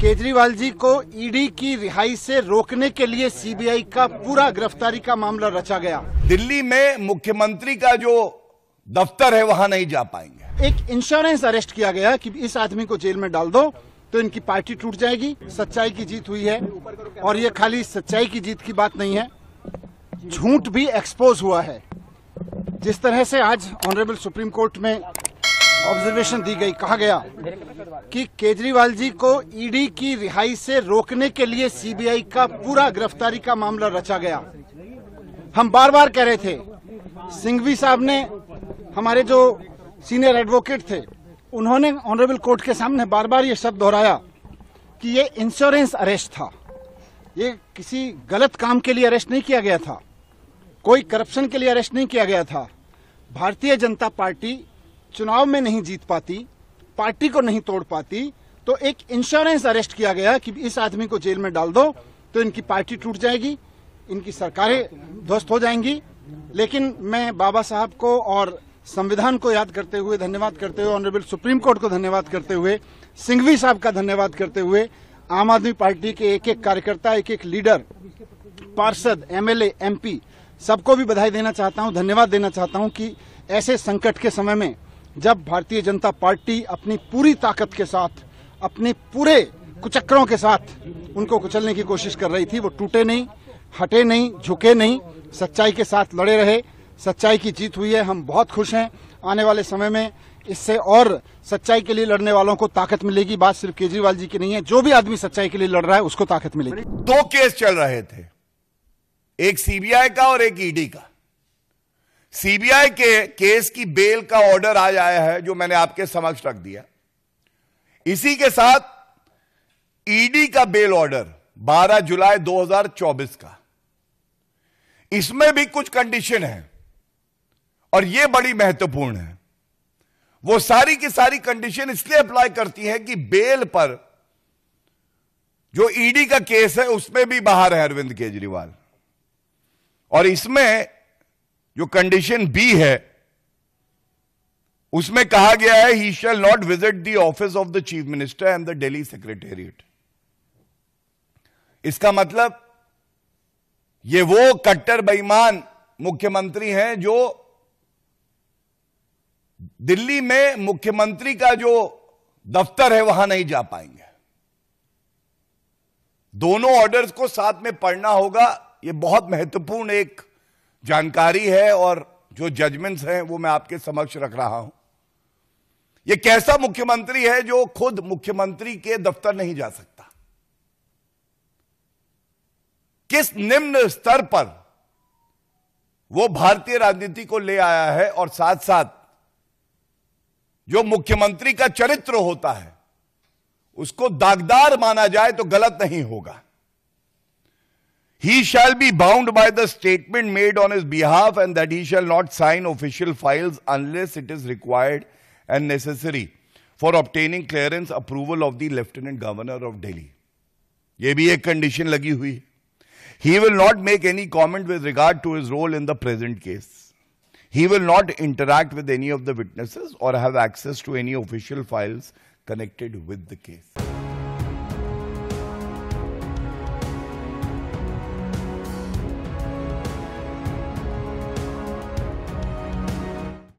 केजरीवाल जी को ईडी की रिहाई से रोकने के लिए सीबीआई का पूरा गिरफ्तारी का मामला रचा गया दिल्ली में मुख्यमंत्री का जो दफ्तर है वहां नहीं जा पाएंगे एक इंश्योरेंस अरेस्ट किया गया कि इस आदमी को जेल में डाल दो तो इनकी पार्टी टूट जाएगी सच्चाई की जीत हुई है और ये खाली सच्चाई की जीत की बात नहीं है झूठ भी एक्सपोज हुआ है जिस तरह से आज ऑनरेबल सुप्रीम कोर्ट में ऑब्जर्वेशन दी गई कहा गया कि केजरीवाल जी को ईडी की रिहाई से रोकने के लिए सीबीआई का पूरा गिरफ्तारी का मामला रचा गया हम बार बार कह रहे थे सिंघवी साहब ने हमारे जो सीनियर एडवोकेट थे उन्होंने ऑनरेबल कोर्ट के सामने बार बार ये शब्द दोहराया कि ये इंश्योरेंस अरेस्ट था ये किसी गलत काम के लिए अरेस्ट नहीं किया गया था कोई करप्शन के लिए अरेस्ट नहीं किया गया था भारतीय जनता पार्टी चुनाव में नहीं जीत पाती पार्टी को नहीं तोड़ पाती तो एक इंश्योरेंस अरेस्ट किया गया कि इस आदमी को जेल में डाल दो तो इनकी पार्टी टूट जाएगी इनकी सरकारें ध्वस्त हो जाएंगी लेकिन मैं बाबा साहब को और संविधान को याद करते हुए धन्यवाद करते हुए ऑनरेबल सुप्रीम कोर्ट को धन्यवाद करते हुए सिंघवी साहब का धन्यवाद करते हुए आम आदमी पार्टी के एक एक कार्यकर्ता एक एक लीडर पार्षद एमएलए एमपी सबको भी बधाई देना चाहता हूं धन्यवाद देना चाहता हूं कि ऐसे संकट के समय में जब भारतीय जनता पार्टी अपनी पूरी ताकत के साथ अपने पूरे कुचक्रों के साथ उनको कुचलने की कोशिश कर रही थी वो टूटे नहीं हटे नहीं झुके नहीं सच्चाई के साथ लड़े रहे सच्चाई की जीत हुई है हम बहुत खुश हैं आने वाले समय में इससे और सच्चाई के लिए लड़ने वालों को ताकत मिलेगी बात सिर्फ केजरीवाल जी की नहीं है जो भी आदमी सच्चाई के लिए लड़ रहा है उसको ताकत मिलेगी दो केस चल रहे थे एक सीबीआई का और एक ईडी का सीबीआई के केस की बेल का ऑर्डर आज आया है जो मैंने आपके समक्ष रख दिया इसी के साथ ईडी का बेल ऑर्डर 12 जुलाई 2024 का इसमें भी कुछ कंडीशन है और यह बड़ी महत्वपूर्ण है वो सारी की सारी कंडीशन इसलिए अप्लाई करती है कि बेल पर जो ईडी का केस है उसमें भी बाहर है अरविंद केजरीवाल और इसमें जो कंडीशन बी है उसमें कहा गया है he shall not visit the office of the chief minister and the Delhi secretariat इसका मतलब ये वो कट्टर बेईमान मुख्यमंत्री हैं जो दिल्ली में मुख्यमंत्री का जो दफ्तर है वहां नहीं जा पाएंगे दोनों ऑर्डर्स को साथ में पढ़ना होगा यह बहुत महत्वपूर्ण एक जानकारी है और जो जजमेंट्स हैं वो मैं आपके समक्ष रख रहा हूं ये कैसा मुख्यमंत्री है जो खुद मुख्यमंत्री के दफ्तर नहीं जा सकता किस निम्न स्तर पर वो भारतीय राजनीति को ले आया है और साथ साथ जो मुख्यमंत्री का चरित्र होता है उसको दागदार माना जाए तो गलत नहीं होगा He shall be bound by the statement made on his behalf and that he shall not sign official files unless it is required and necessary for obtaining clearance approval of the Lieutenant Governor of Delhi. ये भी एक condition लगी हुई He will not make any comment with regard to his role in the present case. He will not interact with any of the witnesses or have access to any official files connected with the case.